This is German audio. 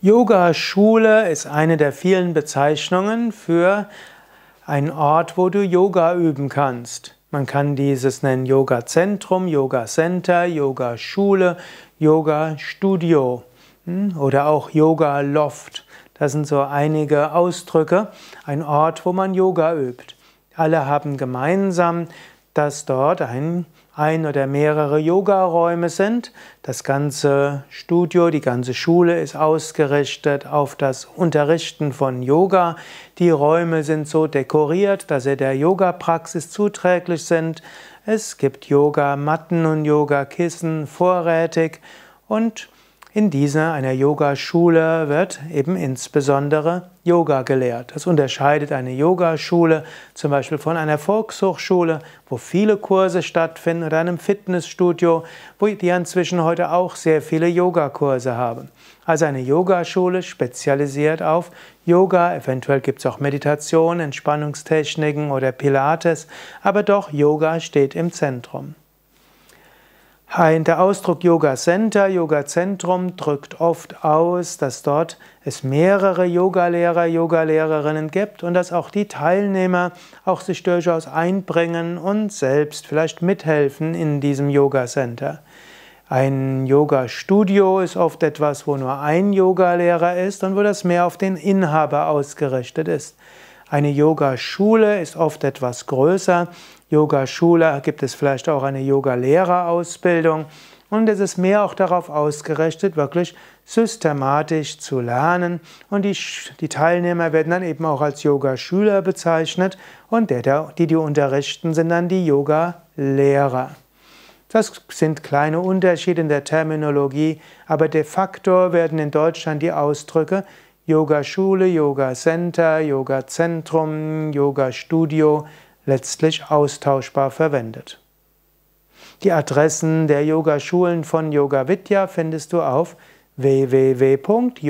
Yoga-Schule ist eine der vielen Bezeichnungen für einen Ort, wo du Yoga üben kannst. Man kann dieses nennen Yoga-Zentrum, Yoga-Center, Yoga-Schule, Yoga-Studio hm, oder auch Yoga-Loft. Das sind so einige Ausdrücke, ein Ort, wo man Yoga übt. Alle haben gemeinsam, dass dort ein, ein oder mehrere Yoga-Räume sind. Das ganze Studio, die ganze Schule ist ausgerichtet auf das Unterrichten von Yoga. Die Räume sind so dekoriert, dass sie der Yoga-Praxis zuträglich sind. Es gibt Yoga-Matten und Yoga-Kissen vorrätig und in dieser, einer Yogaschule, wird eben insbesondere Yoga gelehrt. Das unterscheidet eine Yogaschule zum Beispiel von einer Volkshochschule, wo viele Kurse stattfinden, oder einem Fitnessstudio, wo die inzwischen heute auch sehr viele Yogakurse haben. Also eine Yogaschule spezialisiert auf Yoga, eventuell gibt es auch Meditation, Entspannungstechniken oder Pilates, aber doch Yoga steht im Zentrum. Der Ausdruck Yoga Center, Yoga Zentrum drückt oft aus, dass dort es mehrere Yogalehrer, Yogalehrerinnen gibt und dass auch die Teilnehmer auch sich durchaus einbringen und selbst vielleicht mithelfen in diesem Yoga Center. Ein Yoga-Studio ist oft etwas, wo nur ein Yogalehrer ist und wo das mehr auf den Inhaber ausgerichtet ist. Eine Yogaschule ist oft etwas größer. Yogaschule gibt es vielleicht auch eine Yogalehrerausbildung. Und es ist mehr auch darauf ausgerichtet, wirklich systematisch zu lernen. Und die, die Teilnehmer werden dann eben auch als Yogaschüler bezeichnet. Und der, die, die unterrichten, sind dann die Yogalehrer. Das sind kleine Unterschiede in der Terminologie, aber de facto werden in Deutschland die Ausdrücke Yogaschule, Yoga Center, Yoga Zentrum, Yoga Studio letztlich austauschbar verwendet. Die Adressen der Yogaschulen von Yoga Vidya findest du auf www.yoga-vidya.de.